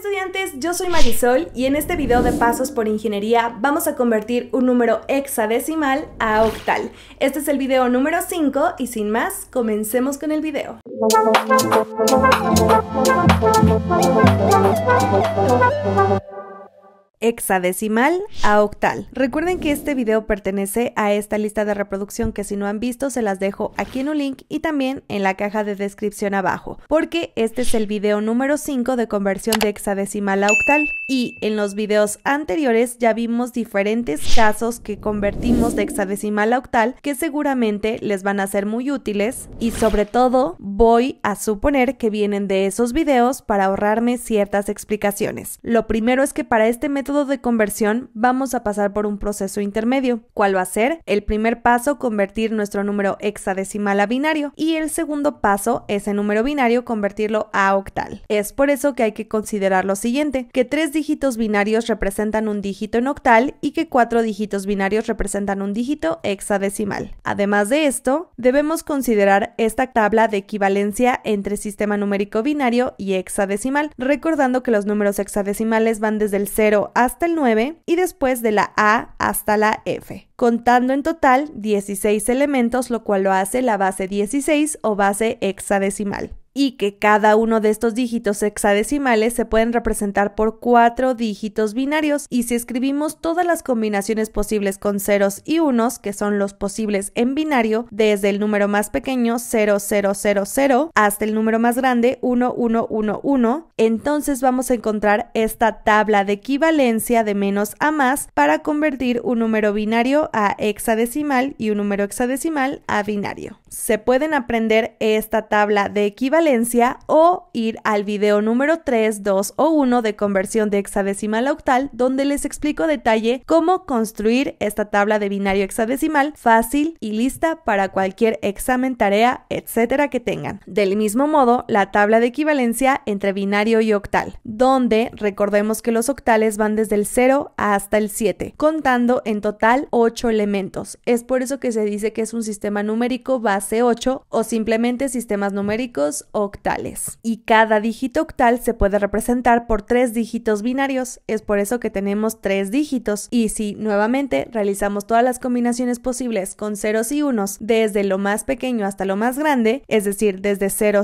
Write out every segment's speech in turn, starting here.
estudiantes, yo soy Marisol y en este video de Pasos por Ingeniería vamos a convertir un número hexadecimal a octal. Este es el video número 5 y sin más, comencemos con el video hexadecimal a octal. Recuerden que este video pertenece a esta lista de reproducción que si no han visto se las dejo aquí en un link y también en la caja de descripción abajo, porque este es el video número 5 de conversión de hexadecimal a octal y en los videos anteriores ya vimos diferentes casos que convertimos de hexadecimal a octal que seguramente les van a ser muy útiles y sobre todo voy a suponer que vienen de esos videos para ahorrarme ciertas explicaciones. Lo primero es que para este método de conversión vamos a pasar por un proceso intermedio. ¿Cuál va a ser? El primer paso, convertir nuestro número hexadecimal a binario y el segundo paso, ese número binario, convertirlo a octal. Es por eso que hay que considerar lo siguiente, que tres dígitos binarios representan un dígito en octal y que cuatro dígitos binarios representan un dígito hexadecimal. Además de esto, debemos considerar esta tabla de equivalencia entre sistema numérico binario y hexadecimal, recordando que los números hexadecimales van desde el 0 a hasta el 9 y después de la A hasta la F, contando en total 16 elementos, lo cual lo hace la base 16 o base hexadecimal y que cada uno de estos dígitos hexadecimales se pueden representar por cuatro dígitos binarios y si escribimos todas las combinaciones posibles con ceros y unos, que son los posibles en binario, desde el número más pequeño 0000 hasta el número más grande 1111, entonces vamos a encontrar esta tabla de equivalencia de menos a más para convertir un número binario a hexadecimal y un número hexadecimal a binario se pueden aprender esta tabla de equivalencia o ir al video número 3, 2 o 1 de conversión de hexadecimal a octal, donde les explico detalle cómo construir esta tabla de binario hexadecimal fácil y lista para cualquier examen, tarea, etcétera que tengan. Del mismo modo, la tabla de equivalencia entre binario y octal, donde recordemos que los octales van desde el 0 hasta el 7, contando en total 8 elementos. Es por eso que se dice que es un sistema numérico básico c 8 o simplemente sistemas numéricos octales. Y cada dígito octal se puede representar por tres dígitos binarios, es por eso que tenemos tres dígitos. Y si nuevamente realizamos todas las combinaciones posibles con ceros y unos desde lo más pequeño hasta lo más grande, es decir, desde 000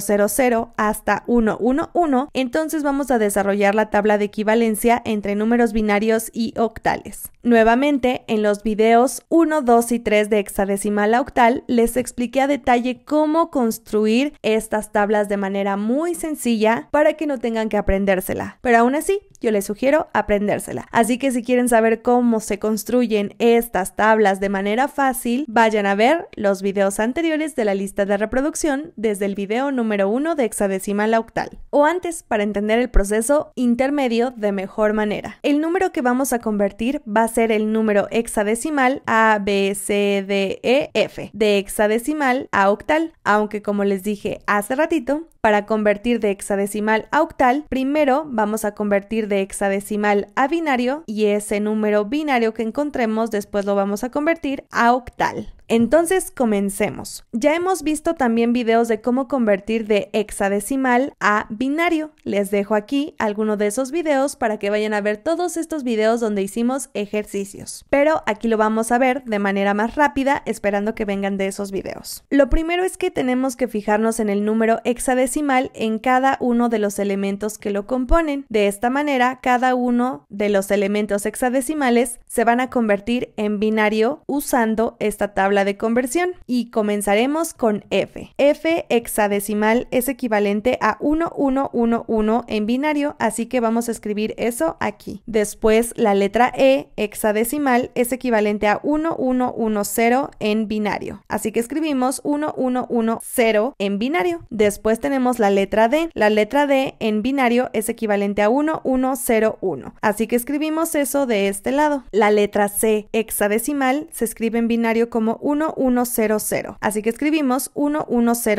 hasta 111, entonces vamos a desarrollar la tabla de equivalencia entre números binarios y octales. Nuevamente, en los videos 1, 2 y 3 de hexadecimal a octal les expliqué detalle cómo construir estas tablas de manera muy sencilla para que no tengan que aprendérsela. Pero aún así, yo les sugiero aprendérsela. Así que si quieren saber cómo se construyen estas tablas de manera fácil, vayan a ver los videos anteriores de la lista de reproducción desde el video número 1 de hexadecimal a octal, o antes para entender el proceso intermedio de mejor manera. El número que vamos a convertir va a ser el número hexadecimal A, B, C, D, E, F de hexadecimal a octal, aunque como les dije hace ratito, para convertir de hexadecimal a octal, primero vamos a convertir de hexadecimal a binario y ese número binario que encontremos después lo vamos a convertir a octal. Entonces, comencemos. Ya hemos visto también videos de cómo convertir de hexadecimal a binario. Les dejo aquí alguno de esos videos para que vayan a ver todos estos videos donde hicimos ejercicios. Pero aquí lo vamos a ver de manera más rápida, esperando que vengan de esos videos. Lo primero es que tenemos que fijarnos en el número hexadecimal en cada uno de los elementos que lo componen. De esta manera, cada uno de los elementos hexadecimales se van a convertir en binario usando esta tabla de conversión y comenzaremos con F. F hexadecimal es equivalente a 1111 en binario, así que vamos a escribir eso aquí. Después la letra E hexadecimal es equivalente a 1110 en binario, así que escribimos 1110 en binario. Después tenemos la letra D. La letra D en binario es equivalente a 1101, así que escribimos eso de este lado. La letra C hexadecimal se escribe en binario como 1100. Así que escribimos 1100.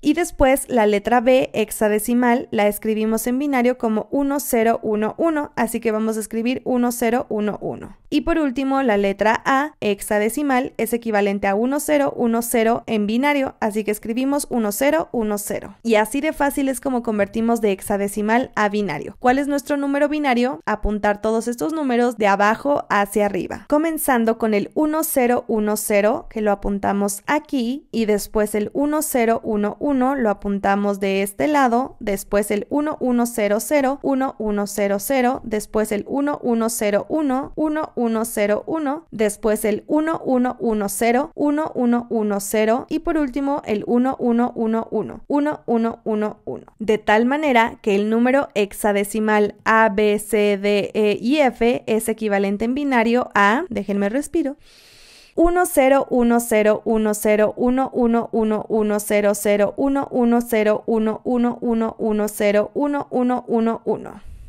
Y después la letra B hexadecimal la escribimos en binario como 1011, así que vamos a escribir 1011. Y por último, la letra A hexadecimal es equivalente a 1010 en binario, así que escribimos 1010. Y así de fácil es como convertimos de hexadecimal a binario. ¿Cuál es nuestro número binario? Apuntar todos estos números de abajo hacia arriba. Comenzando con el 1010 que lo apuntamos aquí y después el 1011 lo apuntamos de este lado, después el 1100, 1100, después el 1101, 1101, después el 1110, 1110 y por último el 1111, 1111. De tal manera que el número hexadecimal A, B, C, D, E y F es equivalente en binario a, déjenme respiro, uno.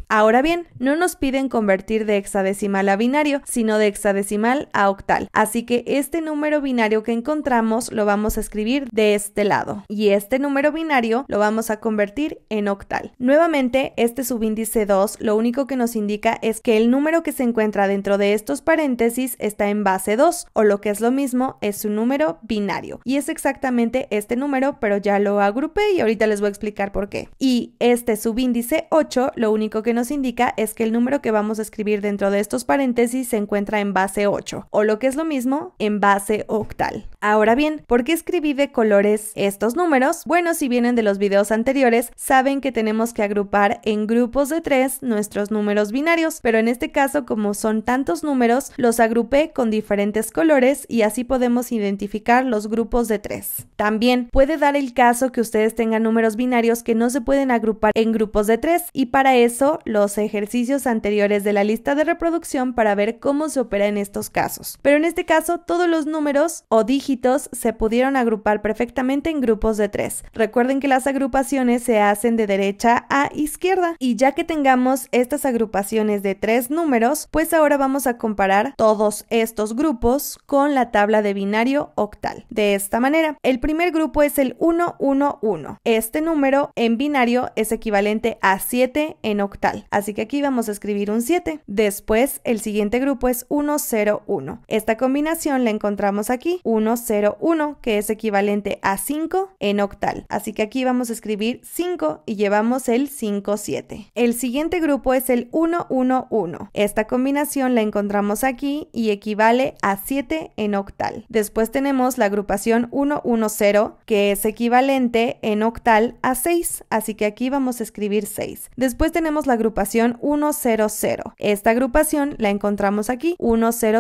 Ahora bien, no nos piden convertir de hexadecimal a binario, sino de hexadecimal a octal, así que este número binario que encontramos lo vamos a escribir de este lado y este número binario lo vamos a convertir en octal. Nuevamente, este subíndice 2 lo único que nos indica es que el número que se encuentra dentro de estos paréntesis está en base 2 o lo que es lo mismo es un número binario y es exactamente este número pero ya lo agrupé y ahorita les voy a explicar por qué. Y este subíndice 8 lo único que nos indica es que el número que vamos a escribir dentro de estos paréntesis se encuentra en base 8, o lo que es lo mismo, en base octal. Ahora bien, ¿por qué escribí de colores estos números? Bueno, si vienen de los videos anteriores, saben que tenemos que agrupar en grupos de 3 nuestros números binarios, pero en este caso, como son tantos números, los agrupé con diferentes colores y así podemos identificar los grupos de 3. También puede dar el caso que ustedes tengan números binarios que no se pueden agrupar en grupos de 3 y para eso los ejercicios anteriores de la lista de reproducción para ver cómo se opera en estos casos. Pero en este caso, todos los números o dígitos se pudieron agrupar perfectamente en grupos de tres. Recuerden que las agrupaciones se hacen de derecha a izquierda y ya que tengamos estas agrupaciones de tres números, pues ahora vamos a comparar todos estos grupos con la tabla de binario octal. De esta manera, el primer grupo es el 111. Este número en binario es equivalente a 7 en octal. Así que aquí vamos a escribir un 7. Después, el siguiente grupo es 101, Esta combinación la encontramos aquí, 101 que es equivalente a 5 en octal. Así que aquí vamos a escribir 5 y llevamos el 57, El siguiente grupo es el 111, Esta combinación la encontramos aquí y equivale a 7 en octal. Después tenemos la agrupación 110 que es equivalente en octal a 6. Así que aquí vamos a escribir 6. Después tenemos la agrupación agrupación 100. Esta agrupación la encontramos aquí. 100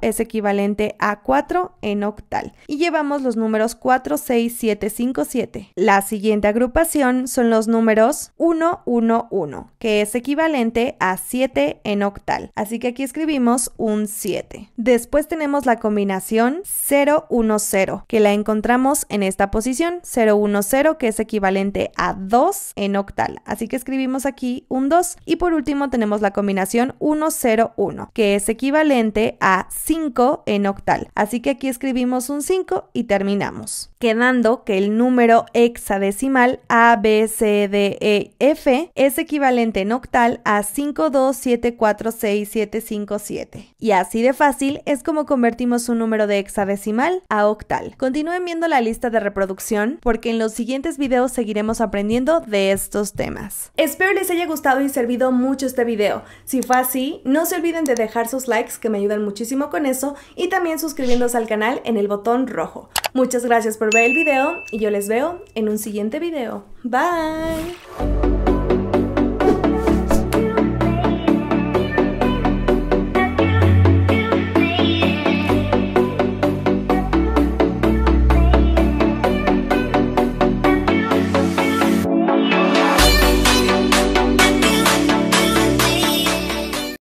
es equivalente a 4 en octal. Y llevamos los números 4, 6, 7, 5, 7. La siguiente agrupación son los números 1, 1, 1, que es equivalente a 7 en octal. Así que aquí escribimos un 7. Después tenemos la combinación 0, 1, 0, que la encontramos en esta posición. 0, 1, 0, que es equivalente a 2 en octal. Así que escribimos aquí un 2. Y por último tenemos la combinación 101, que es equivalente a 5 en octal. Así que aquí escribimos un 5 y terminamos. Quedando que el número hexadecimal A, B, C, D, E, F es equivalente en octal a 52746757 Y así de fácil es como convertimos un número de hexadecimal a octal. Continúen viendo la lista de reproducción porque en los siguientes videos seguiremos aprendiendo de estos temas. Espero les haya gustado y se servido mucho este video. Si fue así, no se olviden de dejar sus likes que me ayudan muchísimo con eso y también suscribiéndose al canal en el botón rojo. Muchas gracias por ver el video y yo les veo en un siguiente video. Bye!